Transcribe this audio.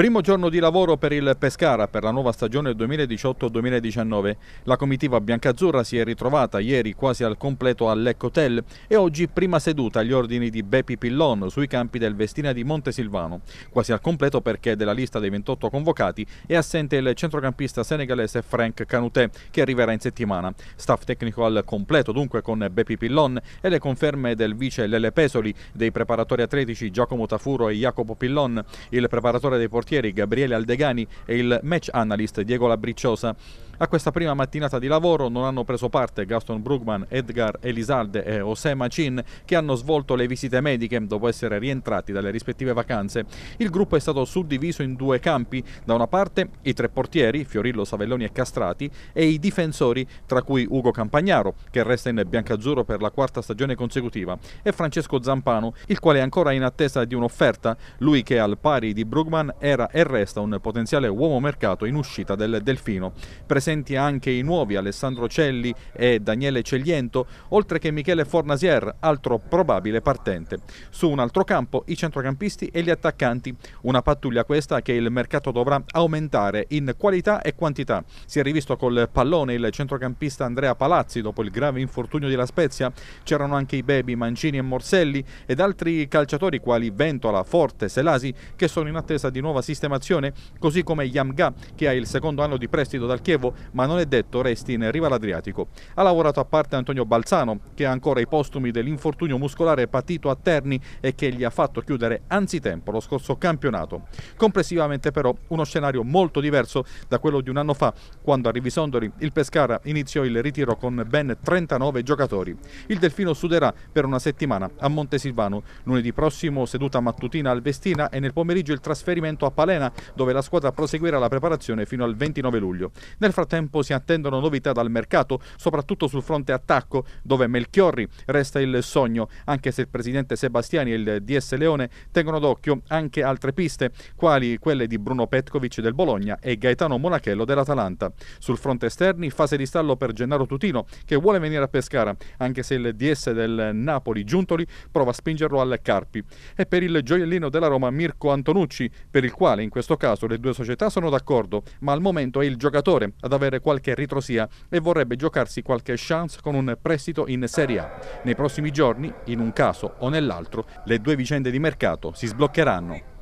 Primo giorno di lavoro per il Pescara per la nuova stagione 2018-2019. La comitiva biancazzurra si è ritrovata ieri quasi al completo Hotel e oggi prima seduta agli ordini di Beppi Pillon sui campi del Vestina di Montesilvano. Quasi al completo perché della lista dei 28 convocati è assente il centrocampista senegalese Frank Canutè che arriverà in settimana. Staff tecnico al completo dunque con Beppi Pillon e le conferme del vice Lele Pesoli, dei preparatori atletici Giacomo Tafuro e Jacopo Pillon, il preparatore dei portieri portieri Gabriele Aldegani e il match analyst Diego Labricciosa. A questa prima mattinata di lavoro non hanno preso parte Gaston Brugman, Edgar Elisalde e José Macin che hanno svolto le visite mediche dopo essere rientrati dalle rispettive vacanze. Il gruppo è stato suddiviso in due campi, da una parte i tre portieri, Fiorillo, Savelloni e Castrati, e i difensori, tra cui Ugo Campagnaro, che resta in biancazzurro per la quarta stagione consecutiva, e Francesco Zampano, il quale è ancora in attesa di un'offerta, lui che al pari di Brugman era e resta un potenziale uomo mercato in uscita del Delfino. Presente presenti anche i nuovi Alessandro Celli e Daniele Celiento, oltre che Michele Fornasier, altro probabile partente. Su un altro campo i centrocampisti e gli attaccanti, una pattuglia questa che il mercato dovrà aumentare in qualità e quantità. Si è rivisto col pallone il centrocampista Andrea Palazzi dopo il grave infortunio di La Spezia, c'erano anche i Bebi, Mancini e Morselli ed altri calciatori quali Ventola, Forte, Selasi che sono in attesa di nuova sistemazione, così come Yamga che ha il secondo anno di prestito dal Chievo ma non è detto resti in riva all'Adriatico. Ha lavorato a parte Antonio Balzano, che ha ancora i postumi dell'infortunio muscolare patito a Terni e che gli ha fatto chiudere anzitempo lo scorso campionato. Complessivamente però uno scenario molto diverso da quello di un anno fa, quando a Rivisondori il Pescara iniziò il ritiro con ben 39 giocatori. Il Delfino suderà per una settimana a Montesilvano, lunedì prossimo seduta mattutina al Vestina e nel pomeriggio il trasferimento a Palena, dove la squadra proseguirà la preparazione fino al 29 luglio. Nel frattempo si attendono novità dal mercato, soprattutto sul fronte attacco, dove Melchiorri resta il sogno, anche se il presidente Sebastiani e il DS Leone tengono d'occhio anche altre piste, quali quelle di Bruno Petkovic del Bologna e Gaetano Monachello dell'Atalanta. Sul fronte esterni, fase di stallo per Gennaro Tutino, che vuole venire a Pescara, anche se il DS del Napoli Giuntoli prova a spingerlo al Carpi. E per il gioiellino della Roma Mirko Antonucci, per il quale in questo caso le due società sono d'accordo, ma al momento è il giocatore ad ad avere qualche ritrosia e vorrebbe giocarsi qualche chance con un prestito in Serie A. Nei prossimi giorni, in un caso o nell'altro, le due vicende di mercato si sbloccheranno.